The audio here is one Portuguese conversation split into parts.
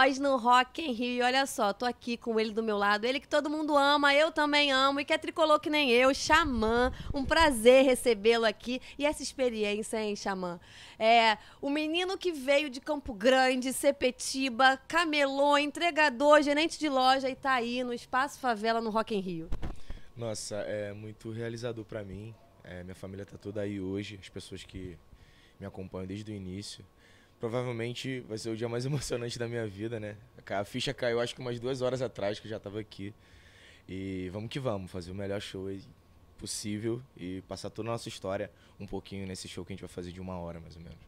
Oz no Rock em Rio. E olha só, tô aqui com ele do meu lado. Ele que todo mundo ama, eu também amo. E que é tricolor que nem eu, Xamã. Um prazer recebê-lo aqui. E essa experiência, hein, Xamã? É, o menino que veio de Campo Grande, Sepetiba, camelô, entregador, gerente de loja e tá aí no Espaço Favela no Rock em Rio. Nossa, é muito realizador para mim. É, minha família tá toda aí hoje, as pessoas que me acompanham desde o início provavelmente vai ser o dia mais emocionante da minha vida, né? A ficha caiu acho que umas duas horas atrás que eu já estava aqui. E vamos que vamos, fazer o melhor show possível e passar toda a nossa história um pouquinho nesse show que a gente vai fazer de uma hora mais ou menos.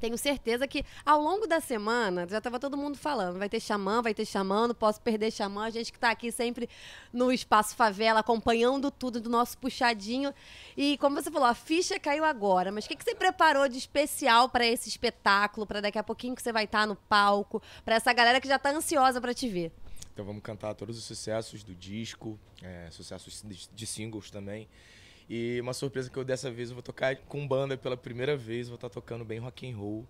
Tenho certeza que ao longo da semana, já estava todo mundo falando, vai ter xamã, vai ter xamã, não posso perder xamã. A gente que está aqui sempre no Espaço Favela, acompanhando tudo do nosso puxadinho. E como você falou, a ficha caiu agora, mas o que, que você preparou de especial para esse espetáculo, para daqui a pouquinho que você vai estar tá no palco, para essa galera que já está ansiosa para te ver? Então vamos cantar todos os sucessos do disco, é, sucessos de singles também. E uma surpresa que eu dessa vez eu vou tocar com banda pela primeira vez, vou estar tá tocando bem rock and roll,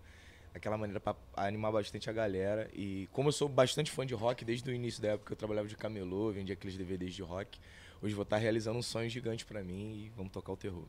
aquela maneira para animar bastante a galera. E como eu sou bastante fã de rock desde o início da época eu trabalhava de camelô, vendia aqueles DVDs de rock, hoje vou estar tá realizando um sonho gigante para mim e vamos tocar o terror.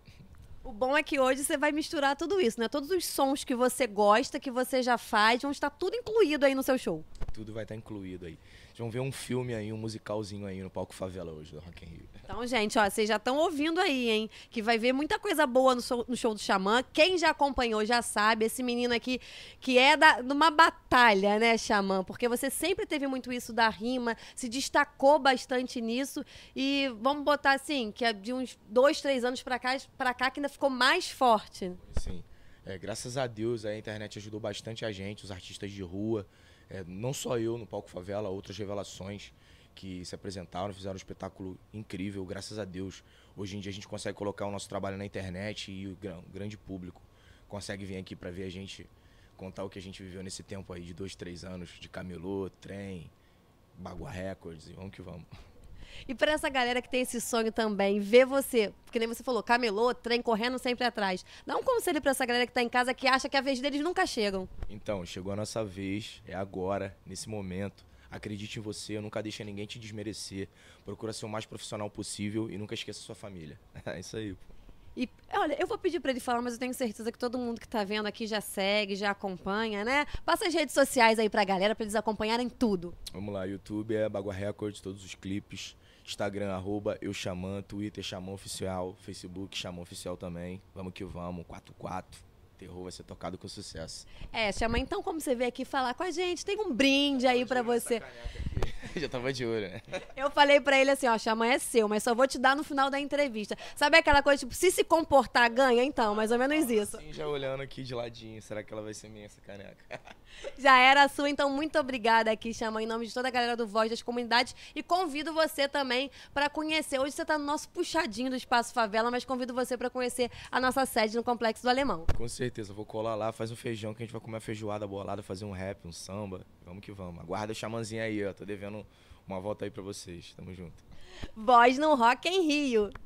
O bom é que hoje você vai misturar tudo isso, né? Todos os sons que você gosta, que você já faz, vão estar tudo incluído aí no seu show. Tudo vai estar tá incluído aí. Vocês vão ver um filme aí, um musicalzinho aí no palco favela hoje do Rock in Rio. Então, gente, ó, vocês já estão ouvindo aí, hein? Que vai ver muita coisa boa no show, no show do Xamã. Quem já acompanhou já sabe, esse menino aqui que é da, batalha, né, Xamã? Porque você sempre teve muito isso da rima, se destacou bastante nisso. E vamos botar assim, que é de uns dois, três anos pra cá, para cá que ainda ficou mais forte. Sim. É, graças a Deus a internet ajudou bastante a gente, os artistas de rua. É, não só eu no Palco Favela, outras revelações que se apresentaram, fizeram um espetáculo incrível, graças a Deus. Hoje em dia a gente consegue colocar o nosso trabalho na internet e o grande público consegue vir aqui para ver a gente contar o que a gente viveu nesse tempo aí de dois, três anos de camelô, trem, Bagua Records e vamos que vamos. E para essa galera que tem esse sonho também, ver você, porque nem você falou, camelô, trem correndo sempre atrás. Dá um conselho para essa galera que tá em casa que acha que a vez deles nunca chegam. Então, chegou a nossa vez, é agora, nesse momento. Acredite em você, nunca deixa ninguém te desmerecer. Procura ser o mais profissional possível e nunca esqueça sua família. É isso aí, pô. E olha, eu vou pedir para ele falar, mas eu tenho certeza que todo mundo que tá vendo aqui já segue, já acompanha, né? Passa as redes sociais aí pra galera, para eles acompanharem tudo. Vamos lá, YouTube é Bagua Records, todos os clipes. Instagram, arroba eu xamã, Twitter, xamã oficial, Facebook, xamã oficial também. Vamos que vamos, 44. Terror vai ser tocado com sucesso. É, chama então, como você veio aqui falar com a gente, tem um brinde aí para você. já tava de olho, né? Eu falei pra ele assim, ó, xamã é seu, mas só vou te dar no final da entrevista. Sabe aquela coisa, tipo, se se comportar, ganha? Então, mais ou menos isso. Assim, já olhando aqui de ladinho, será que ela vai ser minha, essa caneca? Já era a sua, então muito obrigada aqui, xamã, em nome de toda a galera do Voz das Comunidades. E convido você também para conhecer, hoje você tá no nosso puxadinho do Espaço Favela, mas convido você para conhecer a nossa sede no Complexo do Alemão. Com certeza, vou colar lá, faz um feijão que a gente vai comer a feijoada bolada, fazer um rap, um samba. Vamos que vamos. Aguarda o xamãzinho aí, ó. Tô devendo uma volta aí para vocês. Tamo junto. Voz no Rock em Rio.